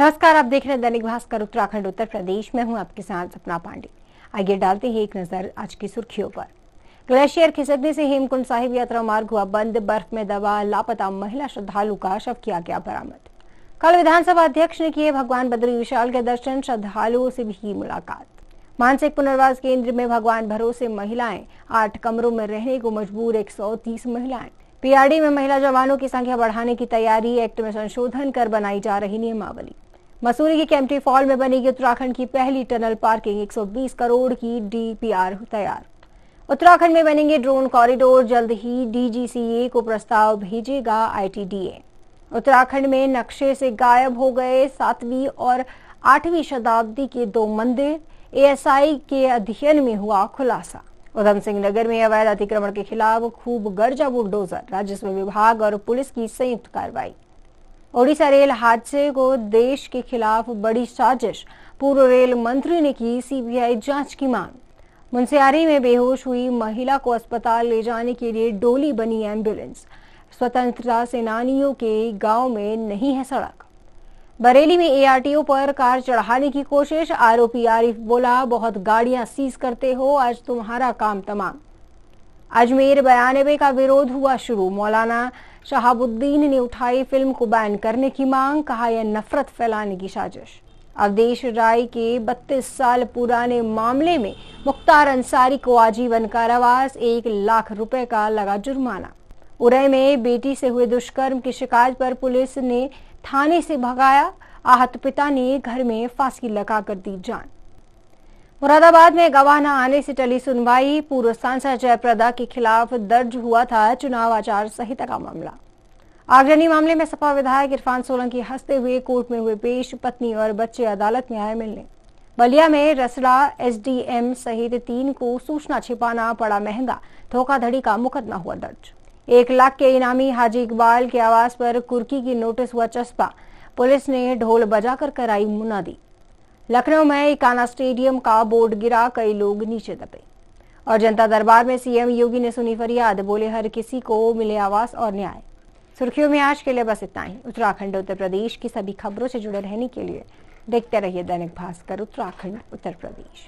नमस्कार आप देख रहे हैं दैनिक भास्कर उत्तराखंड उत्तर प्रदेश में हूं आपके साथ सपना पांडे आइए डालते हैं एक नजर आज की सुर्खियों पर ग्लेशियर खिसकने से हेमकुंड साहिब यात्रा मार्ग हुआ बंद बर्फ में दबा लापता महिला श्रद्धालु का शव किया गया बरामद कल विधानसभा अध्यक्ष ने किए भगवान बद्री विशाल के दर्शन श्रद्धालुओं से भी मुलाकात मानसिक पुनर्वास केंद्र में भगवान भरोसे महिलाएं आठ कमरों में रहने को मजबूर 130 महिलाएं पीआरडी में महिला जवानों की संख्या बढ़ाने की तैयारी एक्ट में संशोधन कर बनाई जा रही नियमावली मसूरी की कैंपटी फॉल में बनेगी उत्तराखंड की पहली टनल पार्किंग 120 करोड़ की डीपीआर तैयार उत्तराखंड में बनेंगे ड्रोन कॉरिडोर जल्द ही डीजीसीए को प्रस्ताव भेजेगा आईटीडीए उत्तराखंड में नक्शे से गायब हो गए सातवीं और आठवीं शताब्दी के दो मंदिर एएसआई के अध्ययन में हुआ खुलासा उधम सिंह नगर में अवैध अतिक्रमण के खिलाफ खूब गर्जा बुलडोजर राजस्व विभाग और पुलिस की संयुक्त कार्रवाई ओडिशा रेल हादसे को देश के खिलाफ बड़ी साजिश पूर्व रेल मंत्री ने की सीबीआई जांच की मांग मुंसियारी में बेहोश हुई महिला को अस्पताल ले जाने के लिए डोली बनी एम्बुलेंस स्वतंत्रता सेनानियों के गांव में नहीं है सड़क बरेली में एआरटीओ पर कार चढ़ाने की कोशिश आरोपी आरिफ बोला बहुत गाड़ियां सीज करते हो आज तुम्हारा काम तमाम अजमेर बयानबे का विरोध हुआ शुरू मौलाना शहाबुद्दीन ने उठाई फिल्म को बैन करने की मांग कहा यह नफरत फैलाने की साजिश अवधेश राय के 32 साल पुराने मामले में मुख्तार अंसारी को आजीवन कारावास एक लाख रुपए का लगा जुर्माना उरई में बेटी से हुए दुष्कर्म की शिकायत पर पुलिस ने थाने से भगाया आहत पिता ने घर में फांसी लगाकर दी जान मुरादाबाद में गवाह न आने से टली सुनवाई पूर्व सांसद जयप्रदा के खिलाफ दर्ज हुआ था चुनाव आचार संहिता का मामला आगजनी मामले में सपा विधायक इरफान सोलंकी हंसते हुए कोर्ट में हुए पेश पत्नी और बच्चे अदालत में आए मिलने बलिया में रसड़ा एसडीएम सहित तीन को सूचना छिपाना पड़ा महंगा धोखाधड़ी का मुकदमा हुआ दर्ज एक लाख के इनामी हाजी इकबाल के आवास पर कुर्की की नोटिस हुआ चस्पा पुलिस ने ढोल बजाकर कराई मुनादी लखनऊ में इकाना स्टेडियम का बोर्ड गिरा कई लोग नीचे दबे और जनता दरबार में सीएम योगी ने सुनी फरियाद बोले हर किसी को मिले आवास और न्याय सुर्खियों में आज के लिए बस इतना ही उत्तराखंड उत्तर प्रदेश की सभी खबरों से जुड़े रहने के लिए देखते रहिए दैनिक भास्कर उत्तराखंड उत्तर प्रदेश